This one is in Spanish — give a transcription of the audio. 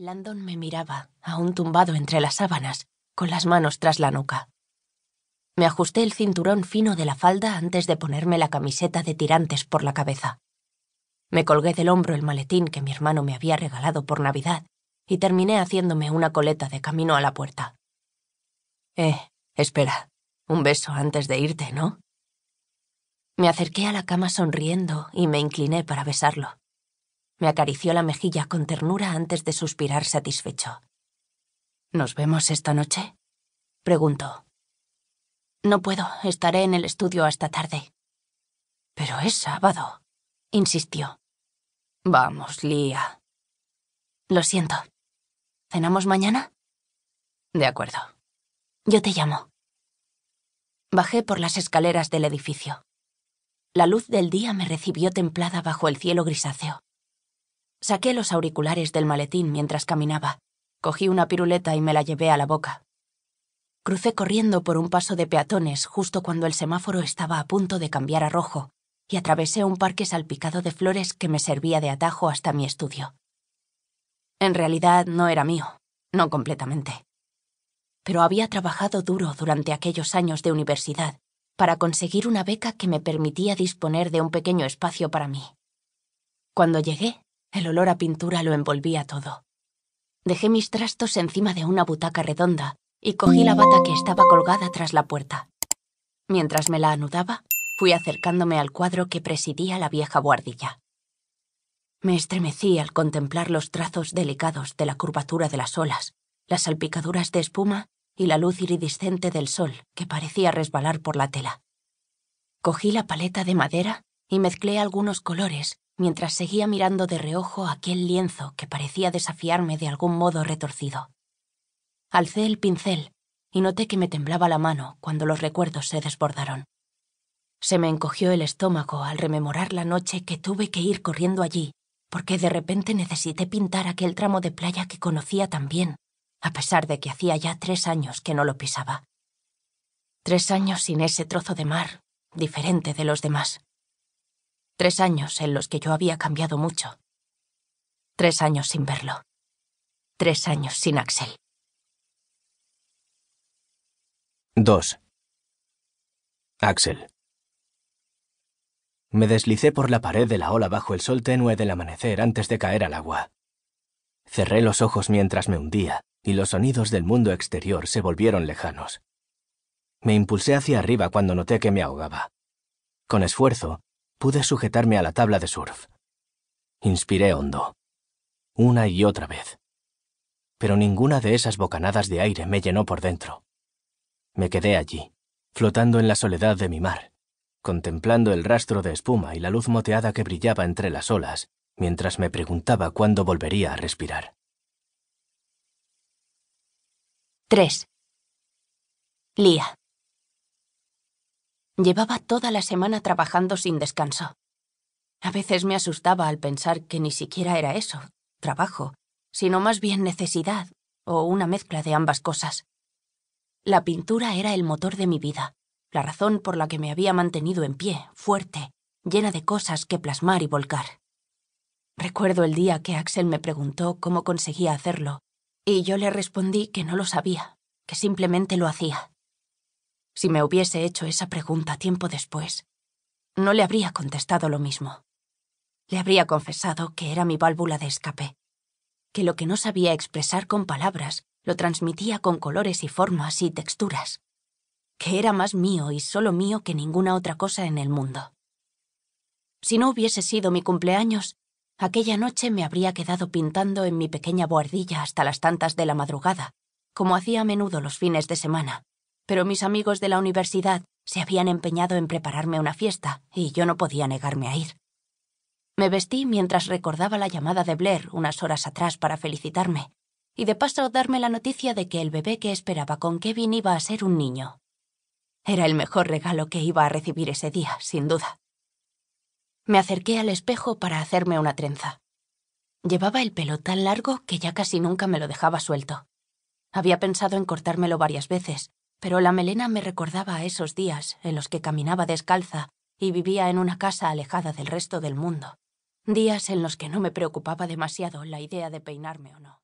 Landon me miraba, aún tumbado entre las sábanas, con las manos tras la nuca. Me ajusté el cinturón fino de la falda antes de ponerme la camiseta de tirantes por la cabeza. Me colgué del hombro el maletín que mi hermano me había regalado por Navidad y terminé haciéndome una coleta de camino a la puerta. Eh, espera, un beso antes de irte, ¿no? Me acerqué a la cama sonriendo y me incliné para besarlo. Me acarició la mejilla con ternura antes de suspirar satisfecho. ¿Nos vemos esta noche? Preguntó. No puedo, estaré en el estudio hasta tarde. Pero es sábado, insistió. Vamos, Lía. Lo siento. ¿Cenamos mañana? De acuerdo. Yo te llamo. Bajé por las escaleras del edificio. La luz del día me recibió templada bajo el cielo grisáceo. Saqué los auriculares del maletín mientras caminaba. Cogí una piruleta y me la llevé a la boca. Crucé corriendo por un paso de peatones justo cuando el semáforo estaba a punto de cambiar a rojo y atravesé un parque salpicado de flores que me servía de atajo hasta mi estudio. En realidad no era mío, no completamente. Pero había trabajado duro durante aquellos años de universidad para conseguir una beca que me permitía disponer de un pequeño espacio para mí. Cuando llegué, el olor a pintura lo envolvía todo. Dejé mis trastos encima de una butaca redonda y cogí la bata que estaba colgada tras la puerta. Mientras me la anudaba, fui acercándome al cuadro que presidía la vieja guardilla. Me estremecí al contemplar los trazos delicados de la curvatura de las olas, las salpicaduras de espuma y la luz iridiscente del sol que parecía resbalar por la tela. Cogí la paleta de madera y mezclé algunos colores mientras seguía mirando de reojo aquel lienzo que parecía desafiarme de algún modo retorcido. Alcé el pincel y noté que me temblaba la mano cuando los recuerdos se desbordaron. Se me encogió el estómago al rememorar la noche que tuve que ir corriendo allí, porque de repente necesité pintar aquel tramo de playa que conocía tan bien, a pesar de que hacía ya tres años que no lo pisaba. Tres años sin ese trozo de mar, diferente de los demás. Tres años en los que yo había cambiado mucho. Tres años sin verlo. Tres años sin Axel. 2. Axel. Me deslicé por la pared de la ola bajo el sol tenue del amanecer antes de caer al agua. Cerré los ojos mientras me hundía, y los sonidos del mundo exterior se volvieron lejanos. Me impulsé hacia arriba cuando noté que me ahogaba. Con esfuerzo, pude sujetarme a la tabla de surf. Inspiré hondo, una y otra vez. Pero ninguna de esas bocanadas de aire me llenó por dentro. Me quedé allí, flotando en la soledad de mi mar, contemplando el rastro de espuma y la luz moteada que brillaba entre las olas, mientras me preguntaba cuándo volvería a respirar. 3. Lía. Llevaba toda la semana trabajando sin descanso. A veces me asustaba al pensar que ni siquiera era eso, trabajo, sino más bien necesidad o una mezcla de ambas cosas. La pintura era el motor de mi vida, la razón por la que me había mantenido en pie, fuerte, llena de cosas que plasmar y volcar. Recuerdo el día que Axel me preguntó cómo conseguía hacerlo, y yo le respondí que no lo sabía, que simplemente lo hacía. Si me hubiese hecho esa pregunta tiempo después, no le habría contestado lo mismo. Le habría confesado que era mi válvula de escape, que lo que no sabía expresar con palabras lo transmitía con colores y formas y texturas, que era más mío y solo mío que ninguna otra cosa en el mundo. Si no hubiese sido mi cumpleaños, aquella noche me habría quedado pintando en mi pequeña boardilla hasta las tantas de la madrugada, como hacía a menudo los fines de semana, pero mis amigos de la universidad se habían empeñado en prepararme una fiesta y yo no podía negarme a ir. Me vestí mientras recordaba la llamada de Blair unas horas atrás para felicitarme y de paso darme la noticia de que el bebé que esperaba con Kevin iba a ser un niño. Era el mejor regalo que iba a recibir ese día, sin duda. Me acerqué al espejo para hacerme una trenza. Llevaba el pelo tan largo que ya casi nunca me lo dejaba suelto. Había pensado en cortármelo varias veces, pero la melena me recordaba a esos días en los que caminaba descalza y vivía en una casa alejada del resto del mundo, días en los que no me preocupaba demasiado la idea de peinarme o no.